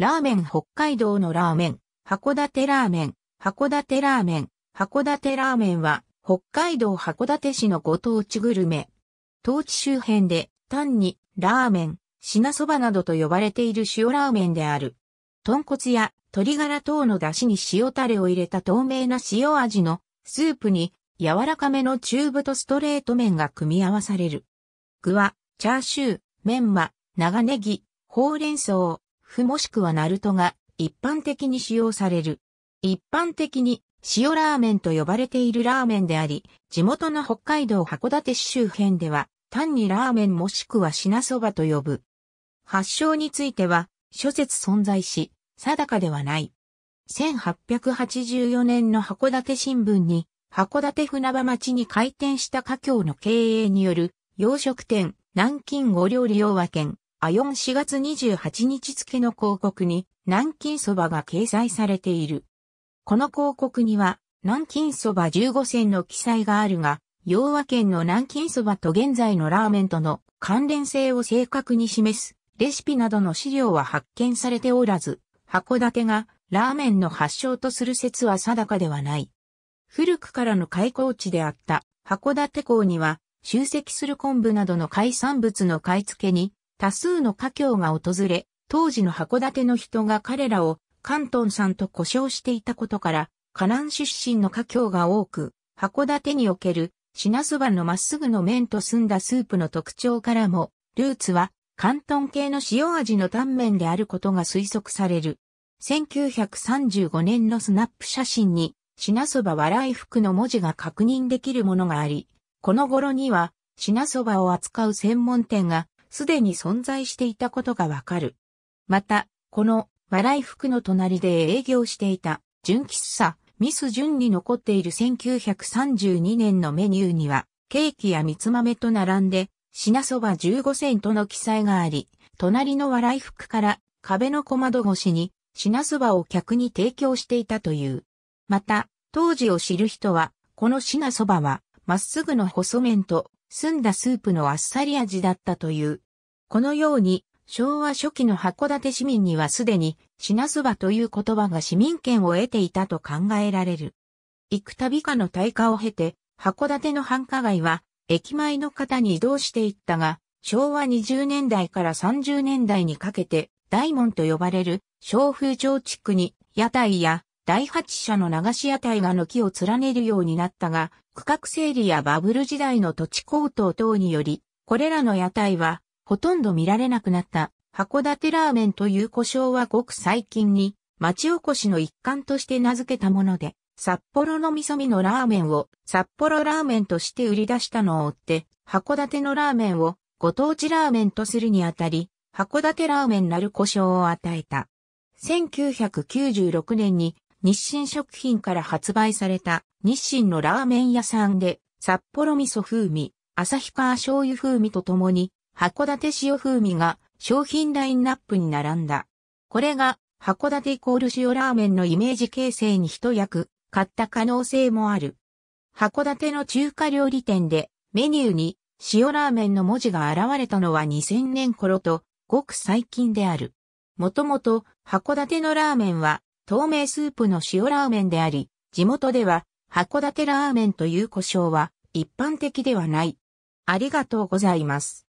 ラーメン北海道のラーメン、函館ラーメン、函館ラーメン、函館ラーメンは、北海道函館市のご当地グルメ。当地周辺で、単に、ラーメン、品そばなどと呼ばれている塩ラーメンである。豚骨や鶏ガラ等の出汁に塩タレを入れた透明な塩味のスープに柔らかめの中太ストレート麺が組み合わされる。具はチャーシュー、メンマ、長ネギ、ほうれん草、フもしくはナルトが一般的に使用される。一般的に塩ラーメンと呼ばれているラーメンであり、地元の北海道函館市周辺では単にラーメンもしくは品そばと呼ぶ。発祥については諸説存在し、定かではない。1884年の函館新聞に、函館船場町に開店した家境の経営による、洋食店、南京五料理洋和県、アヨン4月28日付の広告に南京そばが掲載されている。この広告には南京そば15選の記載があるが、洋和県の南京そばと現在のラーメンとの関連性を正確に示すレシピなどの資料は発見されておらず、函館がラーメンの発祥とする説は定かではない。古くからの開港地であった函館港には集積する昆布などの海産物の買い付けに多数の家境が訪れ、当時の函館の人が彼らを関東さんと呼称していたことから、河南出身の家境が多く、函館における品そばのまっすぐの麺と澄んだスープの特徴からも、ルーツは関東系の塩味のタンメンであることが推測される。1935年のスナップ写真に、品そば笑い服の文字が確認できるものがあり、この頃には、品そばを扱う専門店がすでに存在していたことがわかる。また、この笑い服の隣で営業していた純喫茶ミス純に残っている1932年のメニューにはケーキや三つ豆と並んで品そば15セントの記載があり、隣の笑い服から壁の小窓越しに品そばを客に提供していたという。また、当時を知る人は、この品そばは、まっすぐの細麺と澄んだスープのあっさり味だったという。このように、昭和初期の函館市民にはすでに、品そばという言葉が市民権を得ていたと考えられる。幾度かの退化を経て、函館の繁華街は、駅前の方に移動していったが、昭和20年代から30年代にかけて、大門と呼ばれる、小風町地区に、屋台や第8社の流し屋台が軒を連ねるようになったが、区画整理やバブル時代の土地高騰等により、これらの屋台はほとんど見られなくなった。函館ラーメンという故障はごく最近に、町おこしの一環として名付けたもので、札幌の味噌味のラーメンを札幌ラーメンとして売り出したのを追って、函館のラーメンをご当地ラーメンとするにあたり、函館ラーメンなる故障を与えた。1996年に日清食品から発売された日清のラーメン屋さんで札幌味噌風味、旭川醤油風味とともに函館塩風味が商品ラインナップに並んだ。これが函館イコール塩ラーメンのイメージ形成に一役買った可能性もある。函館の中華料理店でメニューに塩ラーメンの文字が現れたのは2000年頃とごく最近である。もともと函館のラーメンは透明スープの塩ラーメンであり、地元では函館ラーメンという呼称は一般的ではない。ありがとうございます。